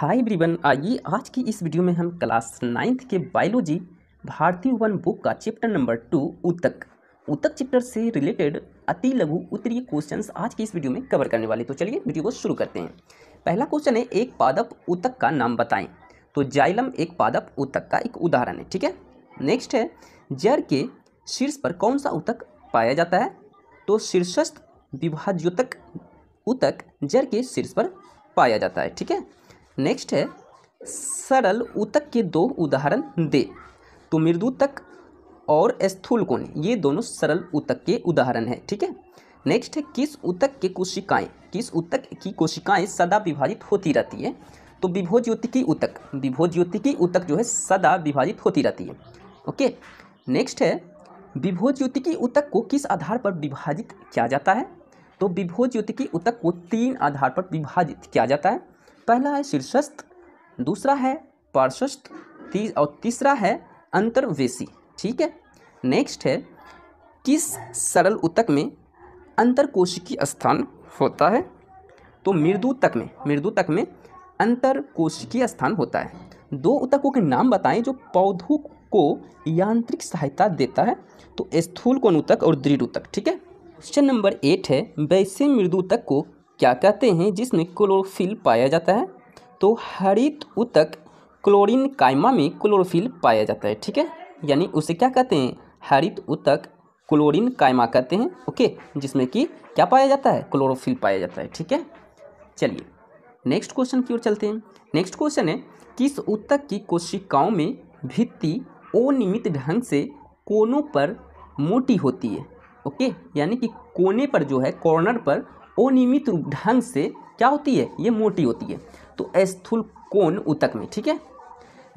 हाय ब्रिवन आइए आज की इस वीडियो में हम क्लास नाइन्थ के बायोलॉजी भारतीय वन बुक का चैप्टर नंबर टू उतक उतक चैप्टर से रिलेटेड अति लघु उत्तरीय क्वेश्चंस आज की इस वीडियो में कवर करने वाले तो चलिए वीडियो को शुरू करते हैं पहला क्वेश्चन है एक पादप उतक का नाम बताएं तो जाइलम एक पादप उतक का एक उदाहरण है ठीक है नेक्स्ट है जर के शीर्ष पर कौन सा उतक पाया जाता है तो शीर्षस्थ विभाज्योतक उतक जर के शीर्ष पर पाया जाता है ठीक है नेक्स्ट है सरल उतक के दो उदाहरण दे तो मृदुतक और स्थूल कोण ये दोनों सरल उतक के उदाहरण हैं ठीक है नेक्स्ट है किस उतक के कोशिकाएं किस उतक की कोशिकाएं सदा विभाजित होती रहती है तो की उतक विभोज्योति की उतक जो है सदा विभाजित होती रहती है ओके नेक्स्ट है की उतक को किस आधार पर विभाजित किया जाता है तो की उतक को तीन आधार पर विभाजित किया जाता है पहला है शीर्षस्थ दूसरा है पार्श्वस्थ तीस और तीसरा है अंतर्वेशी ठीक है नेक्स्ट है किस सरल उतक में अंतर कोशिकी स्थान होता है तो मृदु तक में मृदु तक में अंतर स्थान होता है दो उतकों के नाम बताएं जो पौधों को यांत्रिक सहायता देता है तो स्थूल कोण उतक और दृढ़ उतक ठीक है क्वेश्चन नंबर एट है वैसे मृदु तक को क्या कहते हैं जिसमें क्लोरोफिल पाया जाता है तो हरित उतक क्लोरीन कायमा में क्लोरोफिल पाया जाता है ठीक है यानी उसे क्या कहते हैं हरित उतक क्लोरीन कायमा कहते हैं ओके जिसमें कि क्या पाया जाता है क्लोरोफिल पाया जाता है ठीक है चलिए नेक्स्ट क्वेश्चन की ओर चलते हैं नेक्स्ट क्वेश्चन है किस उत्तक की कोशिकाओं में भित्ति अनियमित ढंग से कोनों पर मोटी होती है ओके यानी कि कोने पर जो है कॉर्नर पर अनियमित रूप ढंग से क्या होती है ये मोटी होती है तो स्थूल कोण उतक में ठीक है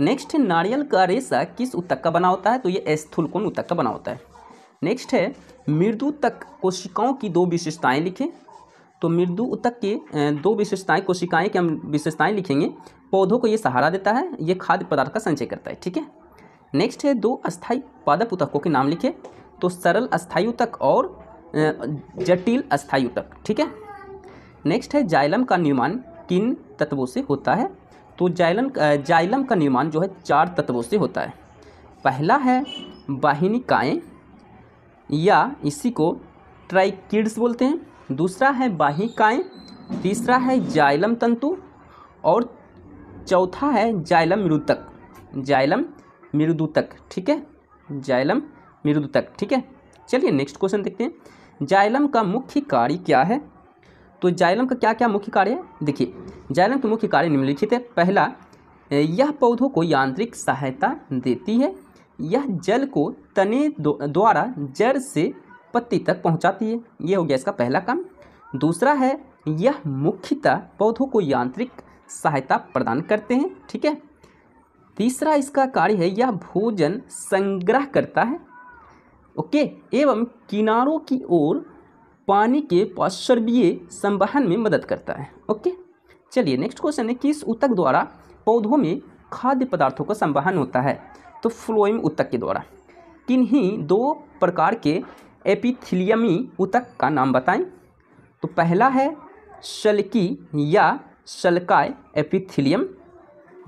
नेक्स्ट है नारियल का रेशा किस उतक का बना होता है तो ये स्थूल कोण उतक का बना होता है नेक्स्ट है मृदु तक कोशिकाओं की दो विशेषताएं लिखें तो मृदु उतक के दो विशेषताएं कोशिकाएं की हम विशेषताएं लिखेंगे पौधों को ये सहारा देता है ये खाद्य पदार्थ का संचय करता है ठीक है नेक्स्ट है दो अस्थाई पादप उतकों के नाम लिखे तो सरल अस्थायी उतक और जटिल अस्थायी ऊतक ठीक है नेक्स्ट है जाइलम का निर्माण किन तत्वों से होता है तो जाइलम जाइलम का निर्माण जो है चार तत्वों से होता है पहला है बाहिनिकाएँ या इसी को ट्राइकिड्स बोलते हैं दूसरा है बाहिकाएँ तीसरा है जाइलम तंतु और चौथा है जाइलम मृदुतक जाइलम मृदुतक ठीक है जाइलम मृदुतक ठीक है चलिए नेक्स्ट क्वेश्चन देखते हैं जाइलम का मुख्य कार्य क्या है तो जाइलम का क्या क्या मुख्य कार्य है देखिए जाइलम के मुख्य कार्य निम्नलिखित है पहला यह पौधों को यांत्रिक सहायता देती है यह जल को तने द्वारा जड़ से पत्ती तक पहुंचाती है यह हो गया इसका पहला काम दूसरा है यह मुख्यतः पौधों को यांत्रिक सहायता प्रदान करते हैं ठीक है तीसरा इसका कार्य है यह भोजन संग्रह करता है ओके एवं किनारों की ओर पानी के पाश्चर्वीय संवहन में मदद करता है ओके चलिए नेक्स्ट क्वेश्चन है किस उतक द्वारा पौधों में खाद्य पदार्थों का संवहन होता है तो फ्लोइम उत्तक के द्वारा किन्हीं दो प्रकार के एपिथिलियमी उतक का नाम बताएं तो पहला है शलकी या शलकाय एपिथिलियम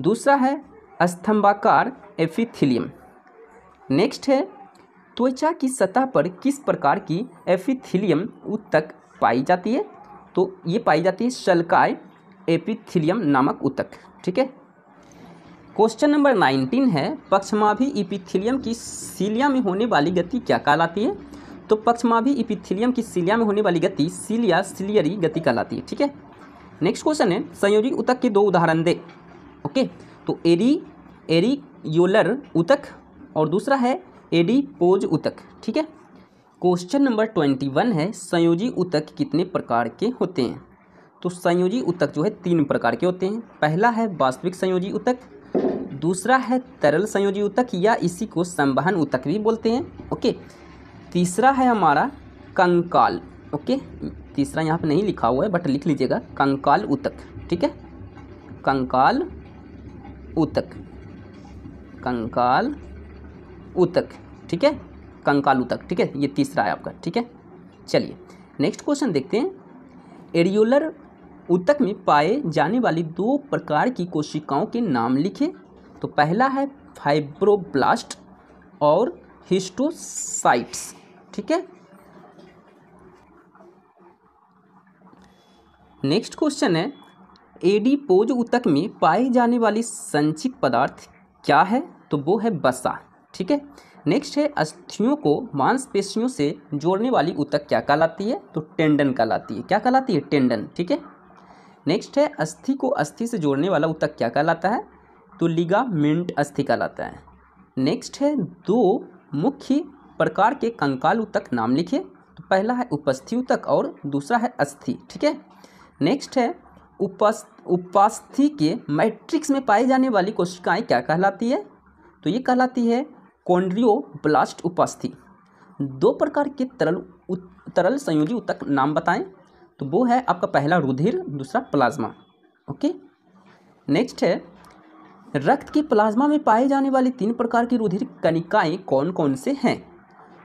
दूसरा है स्तंभाकार एपिथिलियम नेक्स्ट है त्वचा की सतह पर किस प्रकार की एपिथिलियम उत्तक पाई जाती है तो ये पाई जाती है शलकाय एपिथिलियम नामक उत्तक ठीक है क्वेश्चन नंबर नाइनटीन है पक्षमाभी इपिथिलियम की सीलिया में होने वाली गति क्या कहलाती है तो पक्षमाभी इपिथिलियम की सीलिया में होने वाली गति सीलिया सिलियरी गति कहलाती है ठीक है नेक्स्ट क्वेश्चन है संयोजी उतक के दो उदाहरण दे ओके तो एरी एरियोलर उतक और दूसरा है एडी पोज उतक ठीक है क्वेश्चन नंबर ट्वेंटी वन है संयोजी उतक कितने प्रकार के होते हैं तो संयोजी उतक जो है तीन प्रकार के होते हैं पहला है वास्तविक संयोजी उतक दूसरा है तरल संयोजी उतक या इसी को संवहन उतक भी बोलते हैं ओके तीसरा है हमारा कंकाल ओके तीसरा यहाँ पर नहीं लिखा हुआ है बट लिख लीजिएगा कंकाल उतक ठीक है कंकाल उतक कंकाल उतक ठीक है कंकाल उतक ठीक है ये तीसरा है आपका ठीक है चलिए नेक्स्ट क्वेश्चन देखते हैं एरियोलर उतक में पाए जाने वाली दो प्रकार की कोशिकाओं के नाम लिखें तो पहला है फाइब्रोब्लास्ट और हिस्टोसाइट्स ठीक है नेक्स्ट क्वेश्चन है एडीपोज उतक में पाए जाने वाली संचित पदार्थ क्या है तो वो है बसा ठीक है नेक्स्ट है अस्थियों को मांसपेशियों से जोड़ने वाली उतक क्या कहलाती है तो टेंडन कहलाती है क्या कहलाती है टेंडन ठीक है नेक्स्ट है अस्थि को अस्थि से जोड़ने वाला उतक क्या कहलाता है तो लिगामेंट अस्थि कहलाता है नेक्स्ट है दो मुख्य प्रकार के कंकाल उतक नाम लिखे तो पहला है उपस्थि उतक और दूसरा है अस्थि ठीक है नेक्स्ट है उपस् उपास्थि के मैट्रिक्स में पाई जाने वाली कोशिकाएं क्या कहलाती है तो ये कहलाती है ब्लास्ट उपास्थि दो प्रकार के तरल तरल संयोजी उत्तक नाम बताएं तो वो है आपका पहला रुधिर दूसरा प्लाज्मा ओके नेक्स्ट है रक्त के प्लाज्मा में पाए जाने वाले तीन प्रकार की रुधिर कनिकाएं कौन कौन से हैं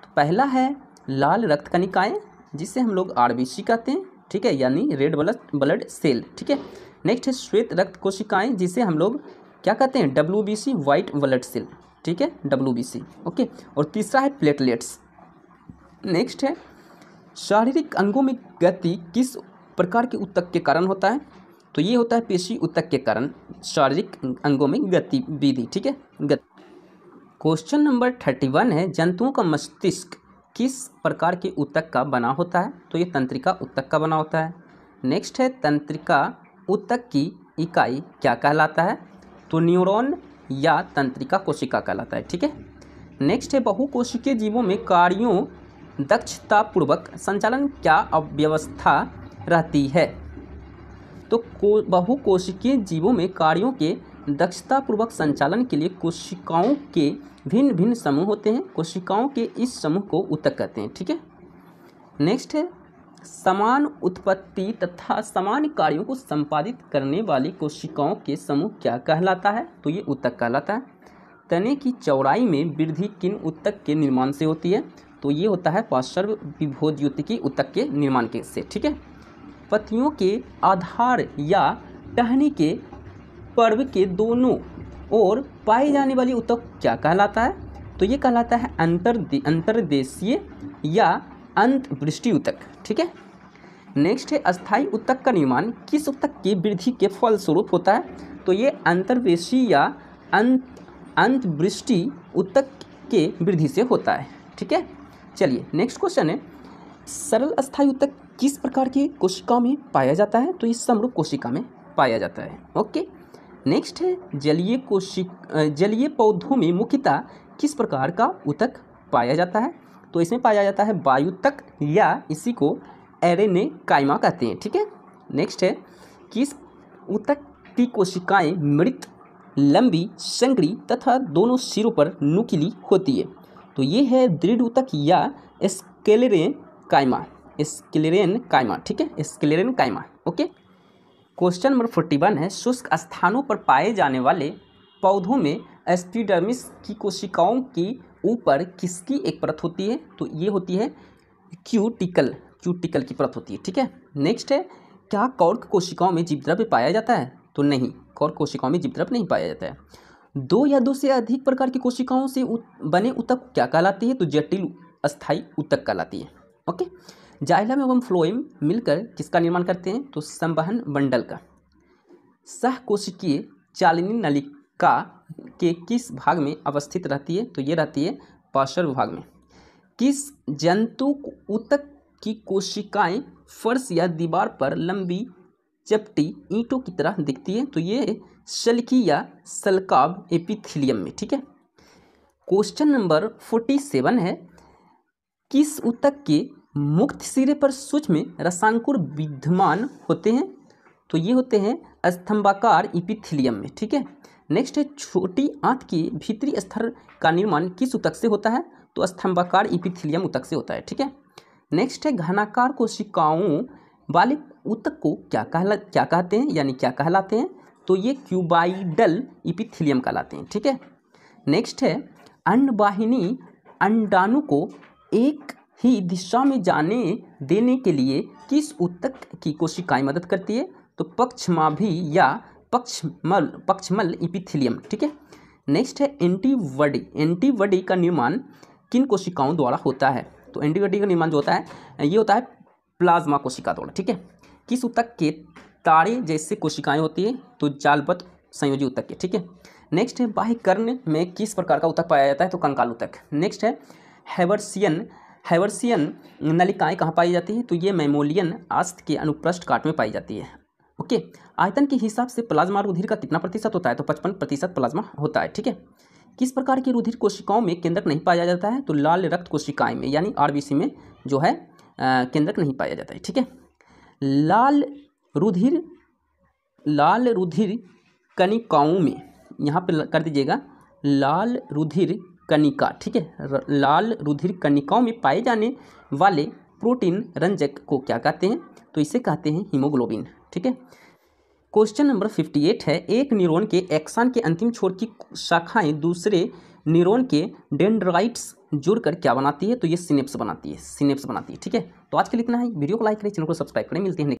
तो पहला है लाल रक्त कनिकाएं जिसे हम लोग आर कहते हैं ठीक है यानी रेड ब्लड ब्लड सेल ठीक है नेक्स्ट है श्वेत रक्त कोशिकाएं जिसे हम लोग क्या कहते हैं W B C white blood cell ठीक है डब्ल्यू ओके और तीसरा है प्लेटलेट्स नेक्स्ट है शारीरिक अंगों में गति किस प्रकार के उत्तक के कारण होता है तो ये होता है पेशी उत्तक के कारण शारीरिक अंगों में गति विधि ठीक है गति क्वेश्चन नंबर थर्टी वन है जंतुओं का मस्तिष्क किस प्रकार के उत्तक का बना होता है तो ये तंत्रिका उत्तक का बना होता है नेक्स्ट है तंत्रिका उत्तक की इकाई क्या कहलाता है तो न्यूरॉन या तंत्रिका कोशिका कहलाता है ठीक है नेक्स्ट है बहुकोशिकीय जीवों में कार्यों दक्षतापूर्वक संचालन क्या अव्यवस्था रहती है तो को बहुकोशिकीय जीवों में कार्यों के दक्षतापूर्वक संचालन के लिए कोशिकाओं के भिन्न भिन्न समूह होते हैं कोशिकाओं के इस समूह को उतक कहते हैं ठीक है नेक्स्ट है समान उत्पत्ति तथा समान कार्यों को संपादित करने वाली कोशिकाओं के समूह क्या कहलाता है तो ये उत्तक कहलाता है तने की चौड़ाई में वृद्धि किन उत्तक के निर्माण से होती है तो ये होता है पाश्चर्व विभोज की उत्तक के निर्माण के से ठीक है पतियों के आधार या टहनी के पर्व के दोनों और पाई जाने वाली उत्तक क्या कहलाता है तो ये कहलाता है अंतर अंतर्देशीय या अंतवृष्टि उत्तक ठीक है नेक्स्ट है अस्थाई उत्तक का निर्माण किस उत्तक की वृद्धि के फलस्वरूप होता है तो ये अंतर्वेशी या अंत अंतवृष्टि उत्तक के वृद्धि से होता है ठीक है चलिए नेक्स्ट क्वेश्चन है सरल अस्थाई उत्तक किस प्रकार की कोशिका में पाया जाता है तो ये समरूप कोशिका में पाया जाता है ओके नेक्स्ट है जलीय कोशिक जलीय पौधों में मुख्यतः किस प्रकार का उत्तक पाया जाता है तो इसमें पाया जाता है वायुतक या इसी को एरेने कायमा कहते हैं ठीक है नेक्स्ट है किस की कोशिकाएं मृत लंबी संकड़ी तथा दोनों सिरों पर नुकीली होती है तो ये है दृढ़ उतक या स्केलेरेन कायमा स्केलेरेन कायमा ठीक है sclerenchyma okay question number forty one है शुष्क स्थानों पर पाए जाने वाले पौधों में एस्पिडर्मिस की कोशिकाओं की ऊपर किसकी एक परत होती है तो ये होती है क्यूटिकल क्यूटिकल की परत होती है ठीक है नेक्स्ट है क्या कॉर्क कोशिकाओं में जीवद्रव्य पाया जाता है तो नहीं कॉर्क कोशिकाओं में जीवद्रव्य नहीं पाया जाता है दो या दो से अधिक प्रकार की कोशिकाओं से उत, बने उतक क्या कहलाती है तो जटिल अस्थाई उतक कहलाती है ओके जाइलम एवं फ्लोएम मिलकर किसका निर्माण करते हैं तो संवहन मंडल का सह कोशिकीय चालिनी नली का के किस भाग में अवस्थित रहती है तो ये रहती है पार्श्व भाग में किस जंतु उतक की कोशिकाएं फर्श या दीवार पर लंबी चपटी ईंटों की तरह दिखती है तो ये शलकी या सलकाब एपिथिलियम में ठीक है क्वेश्चन नंबर फोर्टी सेवन है किस उतक के मुक्त सिरे पर सूक्ष्म रसांकुर विद्यमान होते हैं तो ये होते हैं स्तंभाकार इपिथिलियम में ठीक है नेक्स्ट है छोटी आंत की भीतरी स्तर का निर्माण किस उतक से होता है तो स्तंभाकार इपिथिलियम उतक से होता है ठीक है नेक्स्ट है घनाकार कोशिकाओं वाले उतक को क्या कहला क्या कहते हैं यानी क्या कहलाते हैं तो ये क्यूबाइडल इपिथिलियम कहलाते हैं ठीक है नेक्स्ट है अंडवाहिनी अंडाणु को एक ही दिशा में जाने देने के लिए किस उत्तक की कोशिकाएं मदद करती है तो पक्षमाभी या पक्षमल पक्षमल इपिथिलियम ठीक है नेक्स्ट है एंटीबॉडी एंटीबॉडी का निर्माण किन कोशिकाओं द्वारा होता है तो एंटीबॉडी का निर्माण जो होता है ये होता है प्लाज्मा कोशिका द्वारा ठीक है किस उत्तक के तारे जैसे कोशिकाएं होती है तो जालपत संयोजी उत्तक के ठीक है नेक्स्ट है बाह्य कर्ण में किस प्रकार का उत्तक पाया जाता है तो कंकाल उत्तक नेक्स्ट है हेवर्सियन हैवर्सियन नलिकाएँ कहाँ पाई जाती है तो ये मेमोलियन आस्त के अनुप्रष्ट काट में पाई जाती है ओके आयतन के हिसाब से प्लाज्मा रुधिर का कितना प्रतिशत होता है तो पचपन प्रतिशत प्लाज्मा होता है ठीक है किस प्रकार की रुधिर कोशिकाओं में केंद्रक नहीं पाया जाता है तो लाल रक्त कोशिकाएं में यानी आरबीसी में जो है केंद्रक नहीं पाया जाता है ठीक है लाल रुधिर लाल रुधिर कनिकाओं में यहाँ पर कर दीजिएगा लाल रुधिर कनिका ठीक है लाल रुधिर कणिकाओं में पाए जाने वाले प्रोटीन रंजक को क्या कहते हैं तो इसे कहते हैं हीमोग्लोबिन ठीक है क्वेश्चन नंबर फिफ्टी एट है एक न्यूरॉन के एक्सान के अंतिम छोर की शाखाएं दूसरे न्यूरॉन के डेंड्राइट्स जुड़कर क्या बनाती है तो ये सिनेप्स बनाती है सिनेप्स बनाती है ठीक है तो आज के लिए इतना है वीडियो को लाइक करें चैनल को सब्सक्राइब करें मिलते हैं